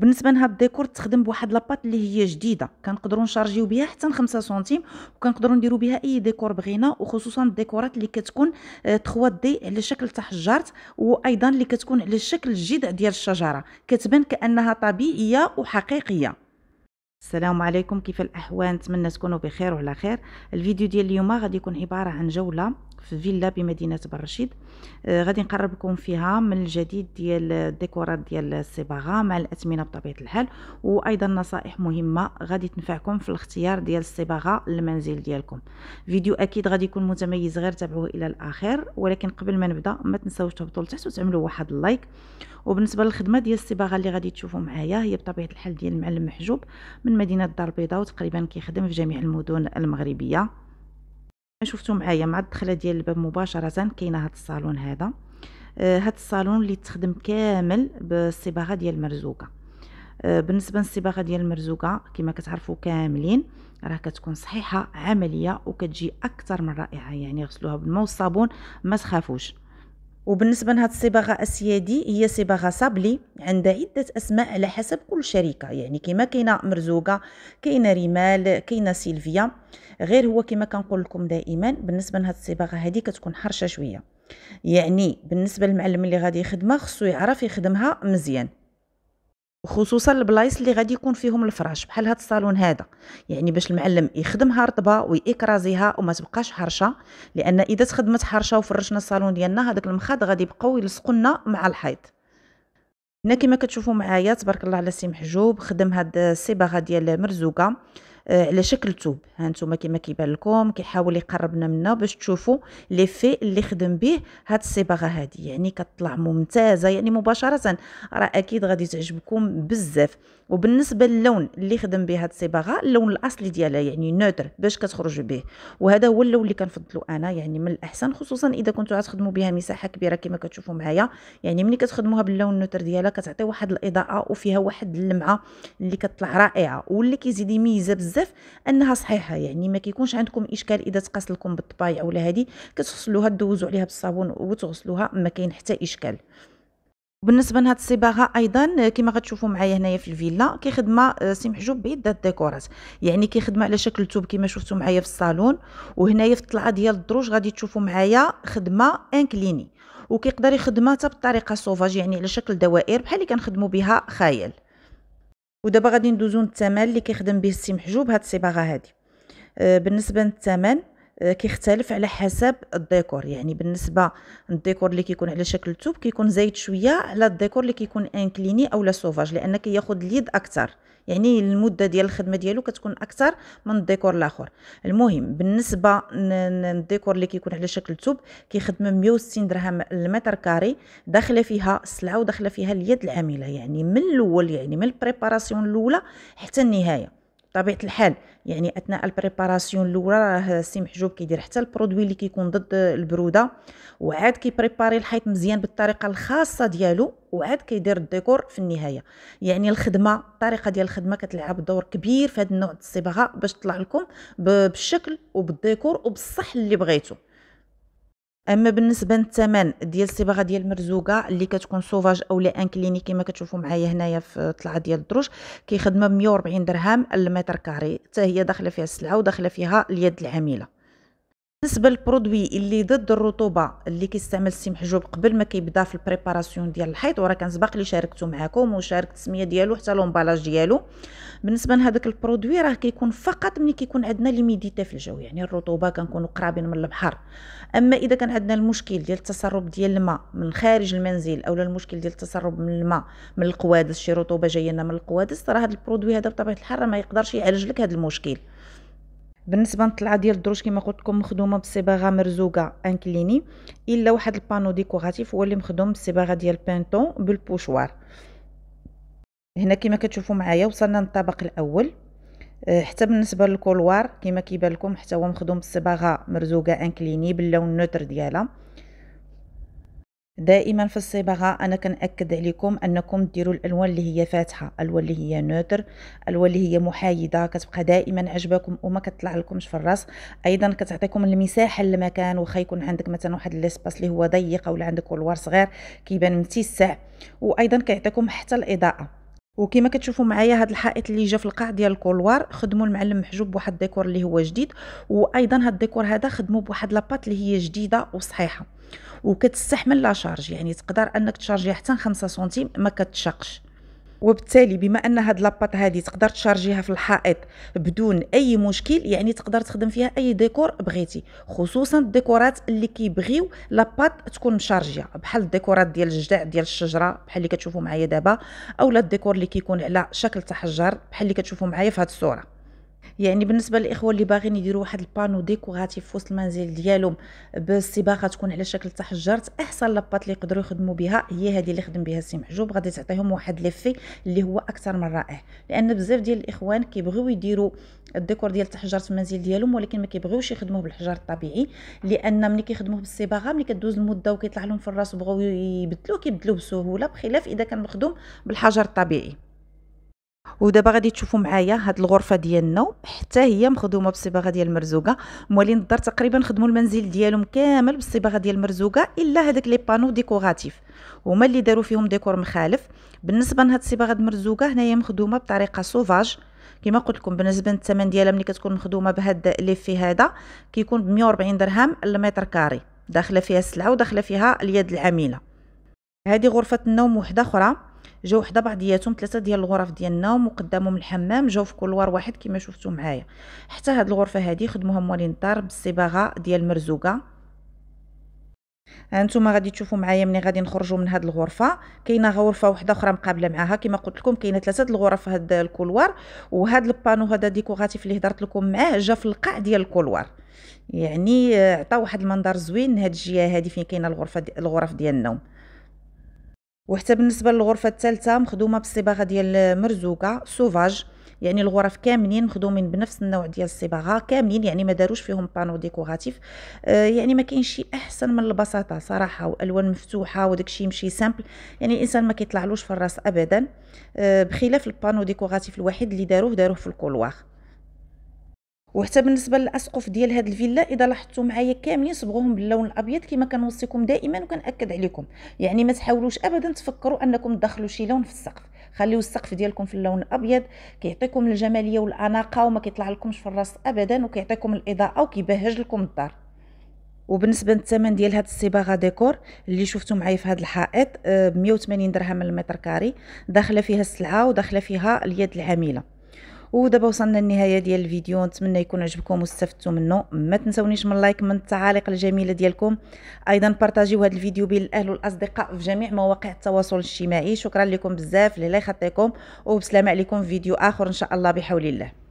بالنسبه لهاد الديكور تخدم بواحد لاباط اللي هي جديده كنقدروا نشارجيو بها حتى 5 سنتيم وكنقدروا نديروا بها اي ديكور بغينا وخصوصا الديكورات اللي كتكون 3 آه، دي على شكل تاع حجارت وايضا اللي كتكون على شكل الجذع ديال الشجره كتبان كانها طبيعيه وحقيقيه السلام عليكم كيف الاحوال نتمنى تكونوا بخير وعلى خير الفيديو ديال اليوم غادي يكون عباره عن جوله في فيلا بمدينه برشيد آه غادي نقربكم فيها من الجديد ديال الديكورات ديال الصباغه مع الاثمنه بطبيعه الحال وايضا نصائح مهمه غادي تنفعكم في الاختيار ديال الصباغه للمنزل ديالكم فيديو اكيد غادي يكون متميز غير تابعوه الى الاخر ولكن قبل ما نبدا ما تنساوش تهبطوا لتحت وتعملوا واحد اللايك وبالنسبه للخدمه ديال الصباغه اللي غادي تشوفوا معايا هي بطبيعه الحال ديال المعلم محجوب من من مدينه الدار البيضاء وتقريبا كيخدم في جميع المدن المغربيه شفتوا معايا مع الدخله ديال الباب مباشره كاين هاد الصالون هذا آه، هاد الصالون اللي تخدم كامل بالصباغه ديال المرزوقه آه، بالنسبه للصباغه ديال المرزوقه كما كتعرفوا كاملين راه كتكون صحيحه عمليه وكتجي اكثر من رائعه يعني غسلوها بالماء والصابون ما تخافوش وبالنسبة لهاد الصباغة أسيادي هي صباغة صابلي عندها عدة أسماء على حسب كل شركة يعني كما كاينة مرزوقة كاينة ريمال كاينة سيلفيا غير هو كما كنقول لكم دائما بالنسبة لهاد الصباغة هذه كتكون حرشة شوية يعني بالنسبة للمعلم اللي غادي يخدمها خصو يعرف يخدمها مزيان وخصوصا البلايص اللي غادي يكون فيهم الفراش بحال هاد الصالون هذا يعني باش المعلم يخدمها رطبه ويكرازيها وما تبقاش حرشه لان اذا تخدمت حرشه وفرشنا الصالون ديالنا هذاك المخاض غادي يبقاو يلصقوا مع الحيط هنا كما كتشوفوا معايا تبارك الله على السي محجوب خدم هاد الصباغه ديال مرزوقه آه، على شكل ثوب ها نتوما كما كيبان لكم كيحاول يقربنا منا باش تشوفوا لي في اللي خدم به هاد الصباغه هادي يعني كطلع ممتازه يعني مباشره راه اكيد غادي تعجبكم بزاف وبالنسبه للون اللي خدم به هاد الصباغه اللون الاصلي ديالها يعني نوتر باش كتخرج به وهذا هو اللون اللي كنفضلو انا يعني من الاحسن خصوصا اذا كنتو غتخدموا بها مساحه كبيره كما كتشوفوا معايا يعني ملي كتخدموها باللون النوتر ديالها كتعطي واحد الاضاءه وفيها واحد اللمعه اللي كتطلع رائعه واللي كيزيد يميزها بزاف بزاف انها صحيحه يعني ما كيكونش عندكم اشكال اذا تقاس لكم بالطبايع ولا هذه كتغسلوها دوزوا عليها بالصابون وتغسلوها ما كاين حتى اشكال بالنسبه لهاد الصباغه ايضا كما غتشوفوا معايا هنايا في الفيلا كيخدمه آه، سي محجوب بيد الديكورات يعني كيخدمه على شكل توب كما شفتوا معايا في الصالون وهنايا في الطلعه ديال الدروج غادي تشوفوا معايا خدمه انكليني وكيقدر يخدمها حتى بطريقه سوفاج يعني على شكل دوائر بحال اللي كنخدموا بها خايل ودابا غادي ندوزو للثمن اللي كيخدم به السي محجوب هاد الصباغه هادي آه، بالنسبه للثمن آه، كيختلف على حسب الديكور يعني بالنسبه للديكور اللي كيكون على شكل توب كيكون زايد شويه على الديكور اللي كيكون انكليني اولا سوفاج لان كياخذ اليد اكثر يعني المده ديال الخدمه ديالو كتكون اكثر من الديكور الاخر المهم بالنسبه للديكور اللي كيكون على شكل توب كيخدم 160 درهم المتر كاري داخله فيها السلعه وداخله فيها اليد العامله يعني من الاول يعني من البريباراسيون الاولى حتى النهايه بطبيعه الحال يعني اثناء البريباراسيون الاولى راه السي محجوب كيدير حتى البرودوي اللي كيكون ضد البروده وعاد كيبريباري الحيط مزيان بالطريقه الخاصه ديالو وعاد كيدير الديكور في النهايه يعني الخدمه الطريقه ديال الخدمه كتلعب دور كبير في هذا النوع د الصباغه باش تطلع لكم بالشكل وبالديكور وبالصح اللي بغيتو اما بالنسبه للثمن ديال الصباغه ديال المرزوقه اللي كتكون سوفاج او لا كليني كما كتشوفوا معايا هنايا في الطلعه ديال الدروج كيخدمه ب 140 درهم المتر كاري حتى هي داخله فيها السلعه وداخله فيها اليد العامله بالنسبه للبرودوي اللي ضد الرطوبه اللي كيستعمل السي محجوب قبل ما كيبدا في البريباراسيون ديال الحيض وراه كان سبق لي شاركته معكم وشاركت السميه ديالو حتى لومبالاج ديالو بالنسبه لهذاك البرودوي راه كيكون فقط ملي كيكون عندنا ليميديتي في الجو يعني الرطوبه كنكونوا قرابين من البحر اما اذا كان عندنا المشكل ديال التسرب ديال الماء من خارج المنزل اولا المشكل ديال التسرب من الماء من القوادس شي رطوبه جايه لنا من القوادس راه هذا البرودوي هذا بطبيعه الحال ما يقدرش يعالج لك هذا المشكل بالنسبه للطلعه ديال الدروج كما قلت لكم مخدومه بصباغه مرزوقه انكليني الا واحد البانو ديكوراتيف هو اللي مخدوم بالصباغه ديال بانتون بالبوشوار هنا كما كتشوفوا معايا وصلنا للطبق الاول آه، حتى بالنسبه للكولوار كما كيبان لكم حتى هو مخدوم بصباغه مرزوقه انكليني باللون نوتر ديالها دائما في الصباغه انا كنأكد عليكم انكم ديروا الالوان اللي هي فاتحه الوان اللي هي نوتر الوان اللي هي محايده كتبقى دائما عجباكم وما كتطلع لكمش في الراس ايضا كتعطيكم المساحه للمكان واخا يكون عندك مثلا واحد ليسباس اللي هو ضيق ولا عندك كولوار صغير كيبان متسع وايضا كيعطيكم حتى الاضاءه وكما كتشوفوا معايا هاد الحائط اللي جا في القاع ديال الكولوار خدموا المعلم محجوب بواحد الديكور اللي هو جديد وايضا هاد الديكور هذا خدموا بواحد لاباط اللي هي جديده وصحيحه وكتستحمل لا شارج يعني تقدر انك تشارجيها حتى 5 سنتيم ما كتشقش وبالتالي بما ان هاد لاباط هادي تقدر تشارجيها في الحائط بدون اي مشكل يعني تقدر تخدم فيها اي ديكور بغيتي خصوصا الديكورات اللي كيبغيو لاباط تكون مشارجيه بحال الديكورات ديال الجدع ديال الشجره بحال اللي كتشوفوا معايا دابا اولا الديكور اللي كيكون على شكل تحجر بحال اللي كتشوفوا معايا في هاد الصوره يعني بالنسبه للاخوه اللي باغيين يديروا واحد البانو ديكوراتيف في وسط المنزل ديالهم بالصباغه تكون على شكل تاع احسن لاباط اللي يقدروا يخدموا بها هي هذه اللي خدم بها سي محجوب غادي تعطيهم واحد ليفي اللي هو اكثر من رائع لان بزاف ديال الاخوان كيبغيو يديروا الديكور ديال تاع في المنزل ديالهم ولكن ما كيبغيوش يخدموه بالحجر الطبيعي لان ملي كيخدموه بالصباغه ملي كدوز المده وكيطلع لهم في الراس وبغاو يبدلوه كيبدلوه بسهوله بخلاف اذا كان مخدوم بالحجر الطبيعي ودابا غادي تشوفوا معايا هاد الغرفه ديال النوم حتى هي مخدومه بالصباغه ديال المرزوقه موالين الدار تقريبا خدموا المنزل ديالهم كامل بالصباغه ديال المرزوقه الا هذاك لي بانو ديكوراتيف هما اللي داروا فيهم ديكور مخالف بالنسبه لهاد الصباغه المرزوقه هنايا مخدومه بطريقه سوفاج كما قلت لكم بالنسبه للثمن ديالها ملي كتكون مخدومه بهاد ليفي هذا كيكون ب 140 درهم المتر كاري داخله فيها السلعه وداخله فيها اليد العامله هذه غرفه النوم وحده اخرى جاو حدا بعضياتهم ثلاثه ديال الغرف ديال النوم وقدامهم الحمام جاو في كلوار واحد كما شفتوا معايا حتى هاد الغرفه هادي خدموها موالين الدار بالصباغه ديال المرزوقه هانتوما غادي تشوفوا معايا ملي غادي نخرجوا من هاد الغرفه كاينه غرفه واحده اخرى مقابله معاها كما قلت لكم كاينه ثلاثه الغرف هاد الكولوار وهاد البانو هذا ديكوغاتيف اللي هضرت لكم معاه جا في القاع ديال الكولوار يعني آه، عطى واحد المنظر زوين هاد الجهه هادي فين كاينه الغرفه دي الغرف ديال النوم وحتى بالنسبه للغرفه الثالثه مخدومه بالصباغه ديال مرزوقه سوفاج يعني الغرف كاملين مخدومين بنفس النوع ديال الصباغه كاملين يعني ما داروش فيهم بانو ديكوراتيف آه يعني ما كاين شي احسن من البساطه صراحه والوان مفتوحه وداكشي يمشي سامبل يعني الانسان ما كيطلعلوش في الراس ابدا آه بخلاف البانو ديكوراتيف الوحيد اللي داروه داروه في الكولوار وحتى بالنسبه للاسقف ديال هاد الفيلا اذا لاحظتوا معايا كاملين صبغوهم باللون الابيض كما كنوصيكم دائما وكنأكد عليكم يعني ما تحاولوش ابدا تفكروا انكم تدخلوا شي لون في السقف خليو السقف ديالكم في اللون الابيض كيعطيكم الجماليه والاناقه وما كيطلع لكمش في الراس ابدا وكيعطيكم الاضاءه وكيبهج لكم الدار وبالنسبه للثمن ديال هاد الصباغه ديكور اللي شفتو معايا في هاد الحائط ب آه، 180 درهم المتر كاري داخله فيها السلعه وداخله فيها اليد العامله ودابا وصلنا للنهايه ديال الفيديو نتمنى يكون عجبكم واستفدتوا منه ما تنسونيش من لايك من التعاليق الجميله ديالكم ايضا بارطاجيو هذا الفيديو بين الاهل والاصدقاء في جميع مواقع التواصل الاجتماعي شكرا لكم بزاف لله يخطيكم وبسلامه عليكم في فيديو اخر ان شاء الله بحول الله